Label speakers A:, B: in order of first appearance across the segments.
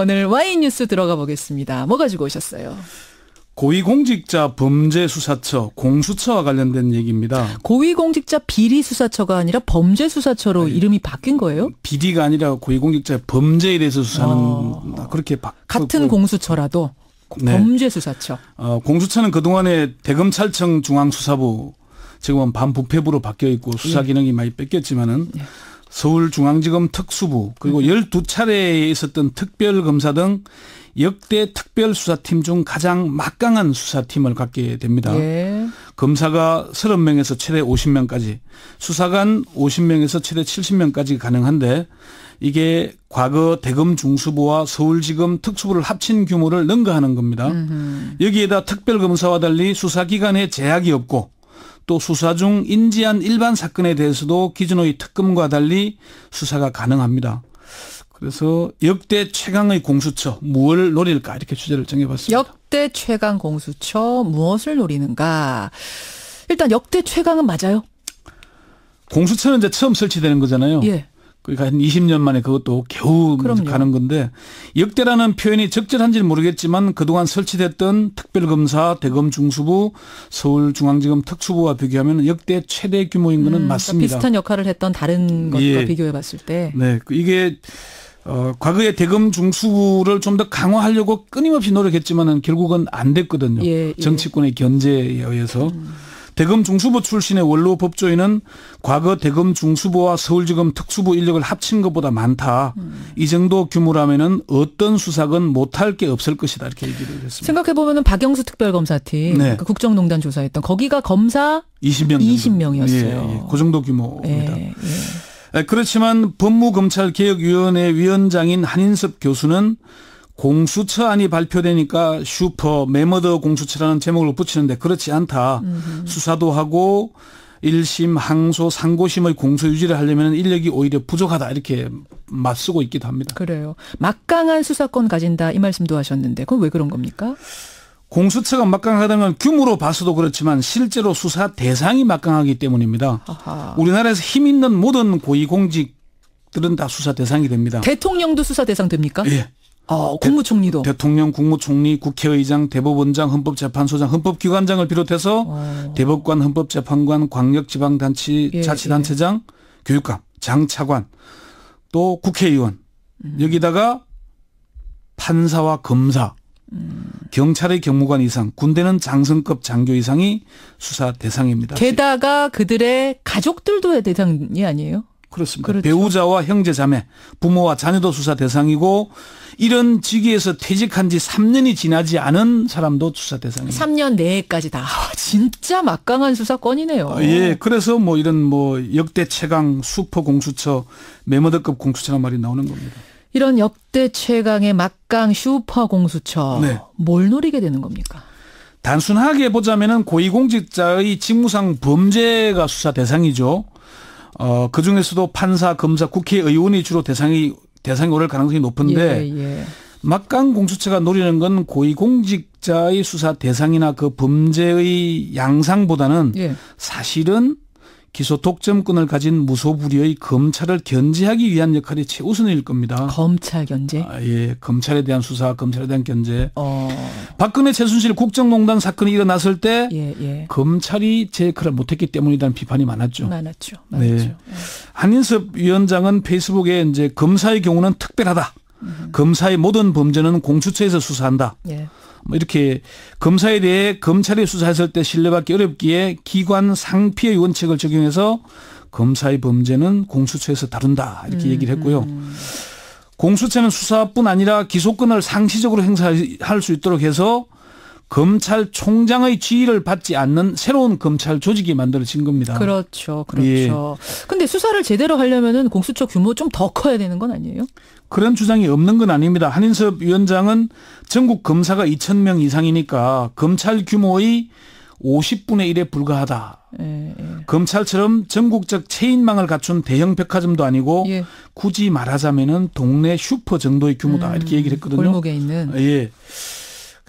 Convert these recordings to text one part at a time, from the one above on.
A: 오늘 와인 뉴스 들어가 보겠습니다. 뭐 가지고 오셨어요?
B: 고위공직자 범죄수사처 공수처와 관련된 얘기입니다.
A: 고위공직자 비리수사처가 아니라 범죄수사처로 아니, 이름이 바뀐 거예요?
B: 비리가 아니라 고위공직자 범죄에 대해서 수사는 어,
A: 그렇게 바 같은 그- 공수처라도 네. 범죄수사처.
B: 어, 공수처는 그동안에 대검찰청 중앙수사부 지금은 반부패부로 바뀌어 있고 수사 예. 기능이 예. 많이 뺏겼지만은 예. 서울중앙지검 특수부 그리고 12차례에 음. 있었던 특별검사 등 역대 특별수사팀 중 가장 막강한 수사팀을 갖게 됩니다. 예. 검사가 30명에서 최대 50명까지, 수사관 50명에서 최대 70명까지 가능한데 이게 과거 대검 중수부와 서울지검 특수부를 합친 규모를 능가하는 겁니다. 음흠. 여기에다 특별검사와 달리 수사기관에 제약이 없고 또 수사 중 인지한 일반 사건에 대해서도 기준의 특검과 달리 수사가 가능합니다. 그래서 역대 최강의
A: 공수처 무엇을 노릴까 이렇게 주제를 정해봤습니다. 역대 최강 공수처 무엇을 노리는가? 일단 역대 최강은 맞아요. 공수처는 이제
B: 처음 설치되는 거잖아요. 예. 그러니까 한 20년 만에 그것도 겨우 그럼요. 가는 건데 역대라는 표현이 적절한지는 모르겠지만 그동안 설치됐던 특별검사, 대검 중수부, 서울중앙지검 특수부와 비교하면 역대 최대 규모인 것은 음, 그러니까 맞습니다. 그러니까 비슷한
A: 역할을 했던 다른 것과 예. 비교해 봤을 때.
B: 네. 그 이게 어, 과거에 대검 중수부를 좀 더 강화하려고 끊임없이 노력했지만은 결국은 안 됐거든요. 예, 예. 정치권의 견제에 의해서. 음. 대검 중수부 출신의 원로 법조인은 과거 대검 중수부와 서울지검 특수부 인력을 합친 것보다 많다. 음. 이 정도 규모라면은 어떤 수사건 못할 게 없을 것이다. 이렇게 얘기를 했습니다.
A: 생각해 보면은 박영수 특별검사팀 네. 그 국정농단 조사했던 거기가 검사
B: 20명 20명이었어요. 예, 예. 그 정도 규모입니다. 예, 예. 아, 그렇지만 법무검찰개혁위원회 위원장인 한인섭 교수는 공수처안이 발표되니까 슈퍼 메머더 공수처라는 제목을 붙이는데 그렇지 않다. 음 수사도 하고 1심, 항소, 상고심의 공소 유지를 하려면 인력이 오히려 부족하다 이렇게 맞서고 있기도 합니다. 그래요. 막강한
A: 수사권 가진다 이 말씀도 하셨는데 그건 왜 그런 겁니까?
B: 공수처가 막강하다면 규모로 봐서도 그렇지만 실제로 수사 대상이 막강하기 때문입니다. 아하. 우리나라에서 힘 있는 모든 고위공직들은 다 수사 대상이 됩니다.
A: 대통령도 수사 대상 됩니까? 예.
B: 어, 국무총리도 대, 통령 국무총리, 국회의장, 대법원장, 헌법재판소장, 헌법기관장을 비롯해서 어. 대법관, 헌법재판관, 광역지방단체 예, 예, 자치단체장, 예. 교육감, 장차관, 또 국회의원 음. 여기다가 판사와 검사, 음. 경찰의 경무관 이상, 군대는 장성급 장교 이상이 수사 대상입니다.
A: 게다가 그들의 가족들도 대상이 아니에요?
B: 그렇습니다. 그렇죠. 배우자와 형제 자매, 부모와 자녀도 수사 대상이고 이런 직위에서 퇴직한 지 3년이 지나지 않은 사람도 수사 대상입니다.
A: 3년 내에까지 다 아, 진짜 막강한 수사권이네요. 아, 예.
B: 그래서 뭐 이런 뭐 역대 최강 슈퍼 공수처 메머드급 공수처란 말이 나오는 겁니다.
A: 이런 역대 최강의 막강 슈퍼 공수처 네. 뭘 노리게 되는 겁니까?
B: 단순하게 보자면은 고위공직자의 직무상 범죄가 수사 대상이죠. 어, 그 중에서도 판사, 검사, 국회의원이 주로 대상이 대상이 오를 가능성이 높은데 예, 예. 막강 공수처가 노리는 건 고위공직자의 수사 대상이나 그 범죄의 양상보다는 예. 사실은 기소 독점권을 가진 무소불위의 검찰을 견제하기 위한 역할이 최우선일 겁니다. 검찰 견제? 아, 예, 검찰에 대한 수사, 검찰에 대한 견제. 어. 박근혜 최순실 국정농단 사건이 일어났을 때 예, 예. 검찰이 제 역할을 못했기 때문이라는 비판이 많았죠.
A: 많았죠. 네. 많았죠. 네. 예.
B: 한인섭 위원장은 페이스북에 이제 검사의 경우는 특별하다. 음. 검사의 모든 범죄는 공수처에서 수사한다. 예. 뭐 이렇게 검사에 대해 검찰이 수사했을 때 신뢰받기 어렵기에 기관 상피의 원칙을 적용해서 검사의 범죄는 공수처에서 다룬다 이렇게 음, 얘기를 했고요. 음, 음. 공수처는 수사뿐 아니라 기소권을 상시적으로 행사할 수 있도록 해서 검찰총장의 지휘를 받지 않는 새로운 검찰 조직이 만들어진 겁니다.
A: 그렇죠. 그렇죠. 예. 근데 수사를 제대로 하려면은 공수처 규모 좀 더 커야 되는 건 아니에요?
B: 그런 주장이 없는 건 아닙니다. 한인섭 위원장은 전국 검사가 2천명 이상이니까 검찰 규모의 50분의 1에 불과하다. 예, 예. 검찰처럼 전국적 체인망을 갖춘 대형 백화점도 아니고 예. 굳이 말하자면은 동네 슈퍼 정도의 규모다 음, 이렇게 얘기를 했거든요. 골목에 있는. 예.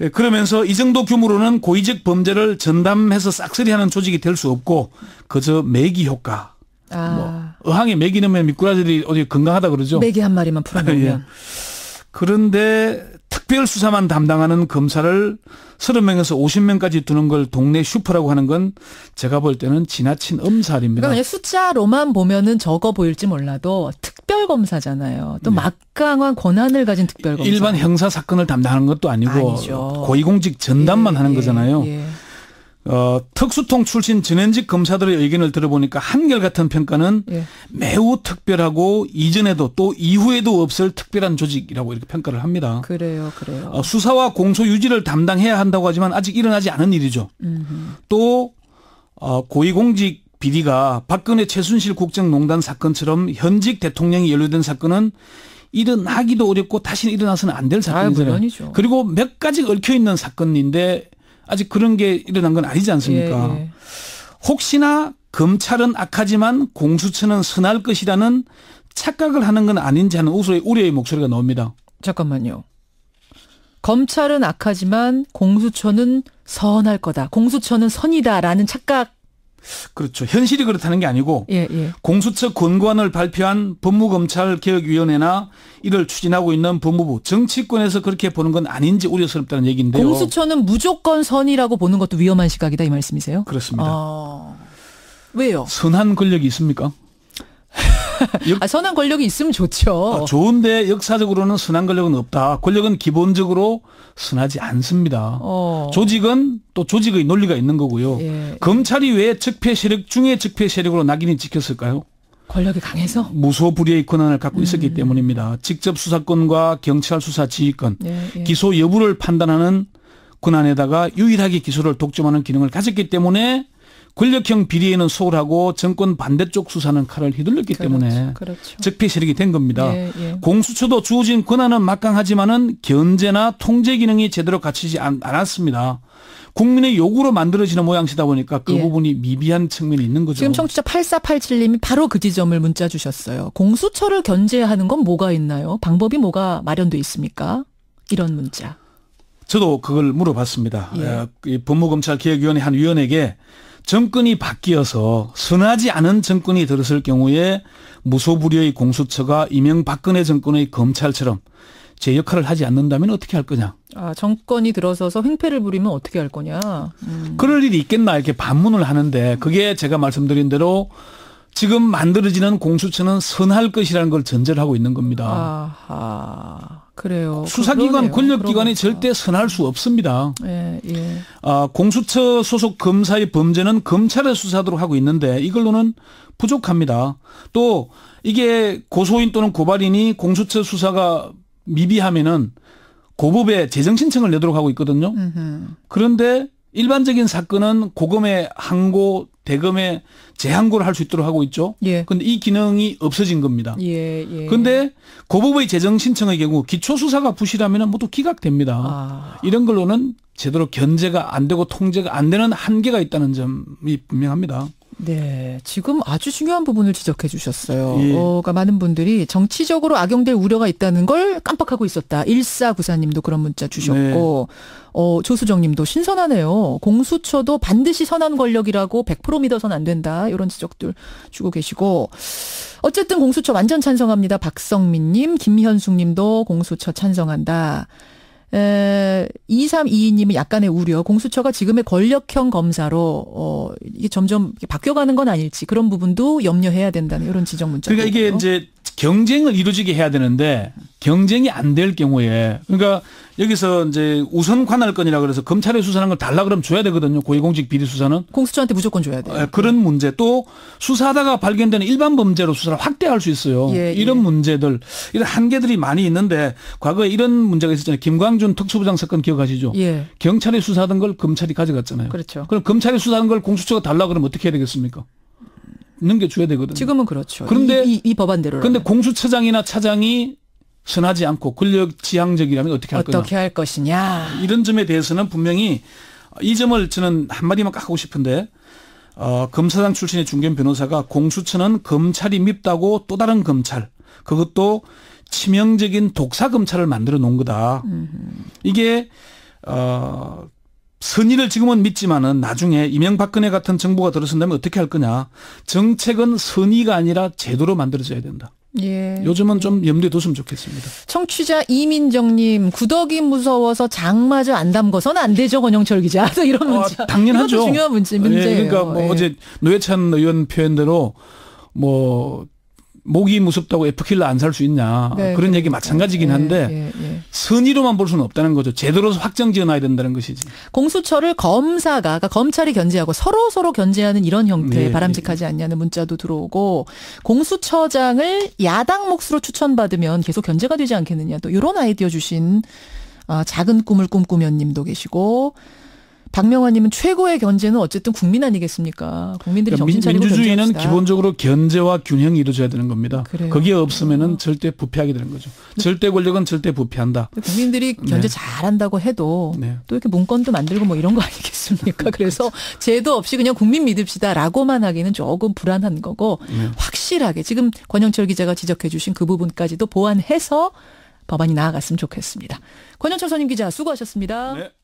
B: 예, 그러면서 이 정도 규모로는 고위직 범죄를 전담해서 싹쓸이하는 조직이 될 수 없고 그저 매기 효과.
A: 아.
B: 뭐 어항에 매기 넣으면 미꾸라지들이 어디 건강하다 그러죠. 매기
A: 한 마리만 풀어놓으면. 예.
B: 그런데 특별 수사만 담당하는 검사를 30명에서 50명까지 두는 걸 동네 슈퍼라고 하는 건 제가 볼 때는 지나친 엄살입니다. 그러니까
A: 숫자로만 보면은 적어 보일지 몰라도 특별검사잖아요. 또 네. 막강한 권한을 가진 특별검사. 일반
B: 형사 사건을 담당하는 것도 아니고 아니죠. 고위공직 전담만 예, 하는 예, 거잖아요. 예. 어, 특수통 출신 전현직 검사들의 의견을 들어보니까 한결같은 평가는 예. 매우 특별하고 이전에도 또 이후에도 없을 특별한 조직이라고 이렇게 평가를 합니다.
A: 그래요, 그래요. 어,
B: 수사와 공소 유지를 담당해야 한다고 하지만 아직 일어나지 않은 일이죠. 음흠. 또 어, 고위공직 비리가 박근혜 최순실 국정농단 사건처럼 현직 대통령이 연루된 사건은 일어나기도 어렵고 다시는 일어나서는 안 될 사건이잖아요. 아, 그리고 몇 가지 얽혀 있는 사건인데 아직 그런 게 일어난 건 아니지 않습니까? 예, 예. 혹시나 검찰은 악하지만 공수처는 선할 것이라는 착각을 하는 건 아닌지 하는 우소의 우려의 목소리가 나옵니다. 잠깐만요.
A: 검찰은 악하지만 공수처는 선할 거다. 공수처는 선이다라는 착각
B: 그렇죠. 현실이 그렇다는 게 아니고 예, 예. 공수처 권고안을 발표한 법무검찰개혁위원회나 이를 추진하고 있는 법무부 정치권에서 그렇게 보는 건 아닌지 우려스럽다는 얘기인데요. 공수처는
A: 무조건 선이라고 보는 것도 위험한 시각이다 이 말씀이세요? 그렇습니다.
B: 아... 왜요?
A: 선한 권력이 있습니까? 역... 아, 선한 권력이 있으면 좋죠.
B: 아, 좋은데 역사적으로는 순한 권력은 없다. 권력은 기본적으로 순하지 않습니다. 어. 조직은 또 조직의 논리가 있는 거고요. 예. 검찰이 왜 적폐 세력 중에 적폐 세력으로 낙인이 찍혔을까요? 권력이 강해서 무소불위의 권한을 갖고 음. 있었기 때문입니다. 직접 수사권과 경찰 수사 지휘권, 예, 예. 기소 여부를 판단하는 권한에다가 유일하게 기소를 독점하는 기능을 가졌기 때문에 권력형 비리에는 소홀하고 정권 반대쪽 수사는 칼을 휘둘렀기 그렇죠. 때문에 그렇죠. 적폐 세력이 된 겁니다. 예, 예. 공수처도 주어진 권한은 막강하지만은 견제나 통제 기능이 제대로 갖추지 않, 았습니다 국민의 요구로 만들어지는 모양새다 보니까 그 예. 부분이 미비한 측면이 있는 거죠. 지금 청취자
A: 8487님이 바로 그 지점을 문자 주셨어요. 공수처를 견제하는 건 뭐가 있나요? 방법이 뭐가 마련돼 있습니까? 이런 문자.
B: 저도 그걸 물어봤습니다. 예. 이 법무검찰 개혁위원회 한 위원에게 정권이 바뀌어서 선하지 않은 정권이 들었을 경우에 무소불위의 공수처가 이명박근혜 정권의 검찰처럼 제 역할을 하지 않는다면 어떻게 할 거냐?
A: 아 정권이 들어서서 횡패를 부리면 어떻게 할 거냐? 음. 그럴
B: 일이 있겠나 이렇게 반문을 하는데 그게 제가 말씀드린 대로 지금 만들어지는 공수처는 선할 것이라는 걸 전제를 하고 있는 겁니다. 아하.
A: 그래요. 수사기관 권력기관이
B: 절대 선할 수 없습니다.
A: 예, 예.
B: 아, 공수처 소속 검사의 범죄는 검찰에 수사하도록 하고 있는데 이걸로는 부족합니다. 또 이게 고소인 또는 고발인이 공수처 수사가 미비하면은 고법에 재정 신청을 내도록 하고 있거든요. 음흠. 그런데 일반적인 사건은 고금의 항고, 대금의 재항고를 할 수 있도록 하고 있죠. 예. 근데 이 기능이 없어진 겁니다.
A: 예, 예. 근데
B: 고법의 그 재정 신청의 경우 기초 수사가 부실하면 모두 기각됩니다. 아. 이런 걸로는 제대로 견제가 안 되고 통제가 안 되는 한계가 있다는 점이 분명합니다. 네, 지금 아주 중요한 부분을
A: 지적해 주셨어요. 예. 어, 그러니까 많은 분들이 정치적으로 악용될 우려가 있다는 걸 깜빡하고 있었다. 일사구사님도 그런 문자 주셨고, 네. 어, 조수정님도 신선하네요. 공수처도 반드시 선한 권력이라고 100% 믿어선 안 된다. 이런 지적들 주고 계시고, 어쨌든 공수처 완전 찬성합니다. 박성민님, 김현숙님도 공수처 찬성한다. 에, 2322님은 약간의 우려. 공수처가 지금의 권력형 검사로 어, 이게 점점 바뀌어가는 건 아닐지 그런 부분도 염려해야 된다는 이런 지적 문자. 그러니까
B: 이게 있고. 이제 경쟁을 이루어지게 해야 되는데 경쟁이 안 될 경우에 그러니까 여기서 이제 우선 관할건이라 그래서 검찰에 수사하는 걸 달라 그러면 줘야 되거든요. 고위공직 비리 수사는 공수처한테 무조건 줘야 돼요. 예, 그런 문제 또 수사하다가 발견되는 일반 범죄로 수사를 확대할 수 있어요. 예, 예. 이런 예. 문제들 이런 한계들이 많이 있는데 과거에 이런 문제가 있었잖아요. 김광준 특수부장 사건 기억하시죠? 예. 경찰이 수사하던 걸 검찰이 가져갔잖아요. 그렇죠. 그럼 검찰이 수사하는 걸 공수처가 달라 그러면 어떻게 해야 되겠습니까? 넘겨줘야 되거든요. 지금은 그렇죠. 그런데 이, 이, 이 법안대로. 그런데 공수처장이나 차장이 선하지 않고 권력 지향적이라면 어떻게 할 거냐? 어떻게 할
A: 것이냐?
B: 이런 점에 대해서는 분명히 이 점을 저는 한 마디만 깎고 싶은데 어, 검사장 출신의 중견 변호사가 공수처는 검찰이 밉다고 또 다른 검찰 그것도 치명적인 독사 검찰을 만들어 놓은 거다. 음흠. 이게 어, 선의를 지금은 믿지만은 나중에 이명박근혜 같은 정부가 들어선다면 어떻게 할 거냐. 정책은 선의가 아니라 제도로 만들어져야 된다. 예. 요즘은 좀 염두에 뒀으면 좋겠습니다.
A: 청취자 이민정님, 구더기 무서워서 장마저 안 담궈선 안 되죠, 권영철 기자. 이런 문제. 아, 당연하죠. 중요한 문제, 문제예 예, 그러니까 뭐 예.
B: 어제 노회찬 의원 표현대로 뭐 목이 무섭다고 에프킬러 안 살 수 있냐 네, 그런 네. 얘기 마찬가지긴 네, 한데 예, 예, 예. 선의로만 볼 수는 없다는 거죠. 제대로 확정 지어놔야 된다는 것이지.
A: 공수처를 검사가 그러니까 검찰이 견제하고 서로 서로 견제하는 이런 형태 네, 바람직하지 않냐는 문자도 들어오고 공수처장을 야당 몫으로 추천받으면 계속 견제가 되지 않겠느냐 또 이런 아이디어 주신 어, 작은 꿈을 꿈꾸면님도 계시고 박명환님은 최고의 견제는 어쨌든 국민 아니겠습니까? 국민들이 그러니까 정신 차리고 민주주의는 견제합시다.
B: 기본적으로 견제와 균형이 이루어져야 되는 겁니다. 그래요. 그게 없으면은 음. 절대 부패하게 되는 거죠. 절대 권력은 절대 부패한다.
A: 국민들이 네. 견제 네. 잘한다고 해도 네. 또 이렇게 문건도 만들고 뭐 이런 거 아니겠습니까? 그래서 그렇죠. 제도 없이 그냥 국민 믿읍시다라고만 하기는 조금 불안한 거고 네. 확실하게 지금 권영철 기자가 지적해주신 그 부분까지도 보완해서 법안이 나아갔으면 좋겠습니다. 권영철 선임 기자 수고하셨습니다. 네.